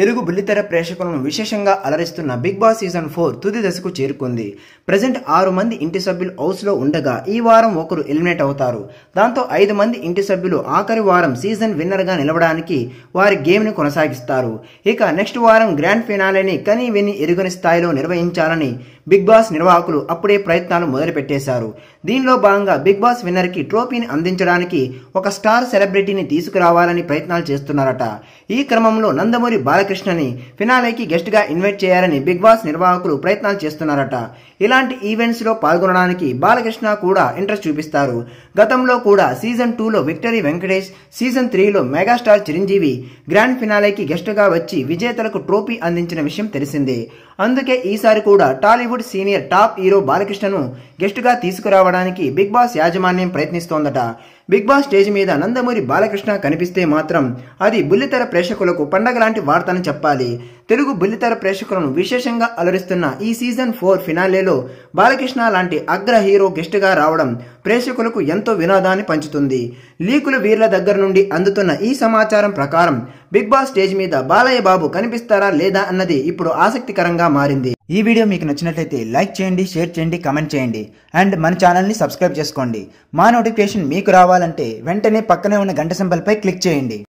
తెలుగు బుల్లితెర ప్రేక్షకులను విశేషంగా అలరిస్తున్న బిగ్ బాస్ సీజన్ ఫోర్ తుది దశకు చేరుకుంది ప్రజెంట్ ఆరు మంది ఇంటి సభ్యులు హౌస్లో ఉండగా ఈ వారం ఒకరు ఎలిమినేట్ అవుతారు దాంతో ఐదు మంది ఇంటి సభ్యులు ఆఖరి వారం సీజన్ విన్నర్గా నిలవడానికి వారి గేమ్ని కొనసాగిస్తారు ఇక నెక్స్ట్ వారం గ్రాండ్ ఫినాలేని కనీ విని ఎరుగని స్థాయిలో నిర్వహించాలని బిగ్ బాస్ నిర్వాహకులు అప్పుడే ప్రయత్నాలు మొదలుపెట్టేశారు దీనిలో భాగంగా బిగ్ బాస్ విన్నర్కి ట్రోఫీని అందించడానికి ఒక స్టార్ సెలబ్రిటీని తీసుకురావాలని ప్రయత్నాలు చేస్తున్నారట ఈ క్రమంలో నందమూరి బాలకృష్ణని ఫినాలేకి గెస్ట్గా ఇన్వైట్ చేయాలని బిగ్ బాస్ నిర్వాహకులు ప్రయత్నాలు చేస్తున్నారట ఇలాంటి ఈవెంట్స్లో పాల్గొనడానికి బాలకృష్ణ కూడా ఇంట్రెస్ట్ చూపిస్తారు గతంలో కూడా సీజన్ టూలో విక్టరీ వెంకటేష్ సీజన్ త్రీలో మెగాస్టార్ చిరంజీవి గ్రాండ్ ఫినాలేకి గెస్ట్గా వచ్చి విజేతలకు ట్రోఫీ అందించిన విషయం తెలిసిందే అందుకే ఈసారి కూడా టాలీవుడ్ సీనియర్ టాప్ హీరో బాలకృష్ణను గెస్ట్గా తీసుకురావడానికి బిగ్ బాస్ యాజమాన్యం ప్రయత్నిస్తోందట బిగ్ బాస్ స్టేజ్ మీద నందమూరి బాలకృష్ణ కనిపిస్తే మాత్రం అది బుల్లితెర ప్రేక్షకులకు పండగ లాంటి వార్తను చెప్పాలి తెలుగు బుల్లితెర ప్రేక్షకులను విశేషంగా అలరిస్తున్న ఈ సీజన్ ఫోర్ ఫినాలేలో బాలకృష్ణ లాంటి అగ్ర హీరో గెస్ట్గా రావడం ప్రేక్షకులకు ఎంతో వినోదాన్ని పంచుతుంది లీకులు వీర్ల దగ్గర నుండి అందుతున్న ఈ సమాచారం ప్రకారం బిగ్ బాస్ స్టేజ్ మీద బాలయ్య బాబు కనిపిస్తారా లేదా అన్నది ఇప్పుడు ఆసక్తికరంగా మారింది ఈ వీడియో మీకు నచ్చినట్లయితే లైక్ చేయండి షేర్ చేయండి కమెంట్ చేయండి అండ్ మన ఛానల్ని సబ్స్క్రైబ్ చేసుకోండి మా నోటిఫికేషన్ మీకు రావాలంటే వెంటనే పక్కనే ఉన్న గంట సింబల్పై క్లిక్ చేయండి